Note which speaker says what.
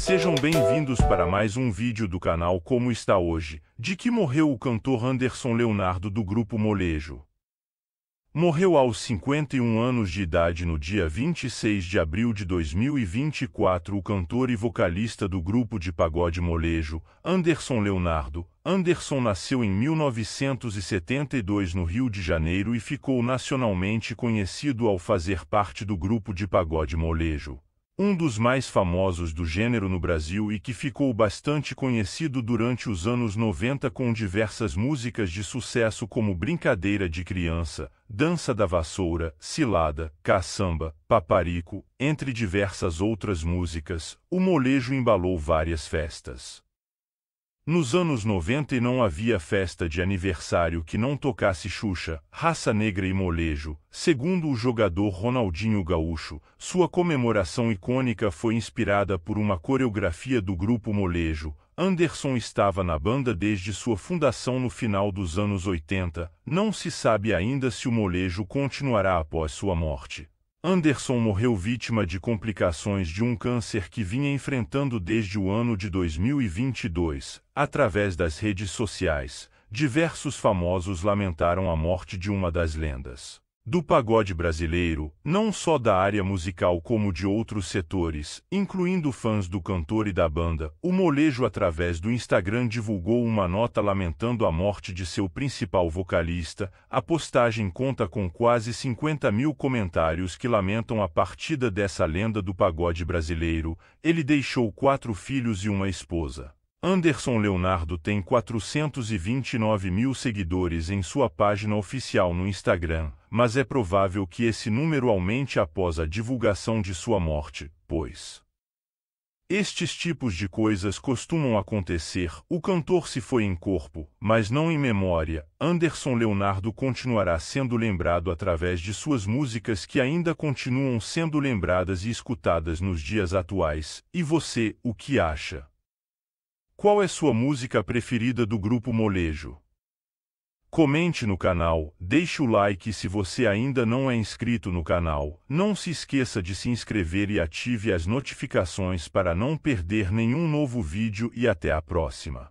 Speaker 1: Sejam bem-vindos para mais um vídeo do canal Como Está Hoje, de que morreu o cantor Anderson Leonardo do grupo Molejo. Morreu aos 51 anos de idade no dia 26 de abril de 2024 o cantor e vocalista do grupo de pagode Molejo, Anderson Leonardo. Anderson nasceu em 1972 no Rio de Janeiro e ficou nacionalmente conhecido ao fazer parte do grupo de pagode Molejo um dos mais famosos do gênero no Brasil e que ficou bastante conhecido durante os anos 90 com diversas músicas de sucesso como Brincadeira de Criança, Dança da Vassoura, Cilada, Caçamba, Paparico, entre diversas outras músicas, o molejo embalou várias festas. Nos anos 90 não havia festa de aniversário que não tocasse Xuxa, Raça Negra e Molejo. Segundo o jogador Ronaldinho Gaúcho, sua comemoração icônica foi inspirada por uma coreografia do grupo Molejo. Anderson estava na banda desde sua fundação no final dos anos 80. Não se sabe ainda se o molejo continuará após sua morte. Anderson morreu vítima de complicações de um câncer que vinha enfrentando desde o ano de 2022. Através das redes sociais, diversos famosos lamentaram a morte de uma das lendas do pagode brasileiro, não só da área musical como de outros setores, incluindo fãs do cantor e da banda, o molejo através do Instagram divulgou uma nota lamentando a morte de seu principal vocalista. A postagem conta com quase 50 mil comentários que lamentam a partida dessa lenda do pagode brasileiro. Ele deixou quatro filhos e uma esposa. Anderson Leonardo tem 429 mil seguidores em sua página oficial no Instagram, mas é provável que esse número aumente após a divulgação de sua morte, pois. Estes tipos de coisas costumam acontecer. O cantor se foi em corpo, mas não em memória. Anderson Leonardo continuará sendo lembrado através de suas músicas que ainda continuam sendo lembradas e escutadas nos dias atuais. E você, o que acha? Qual é sua música preferida do grupo Molejo? Comente no canal, deixe o like se você ainda não é inscrito no canal. Não se esqueça de se inscrever e ative as notificações para não perder nenhum novo vídeo e até a próxima.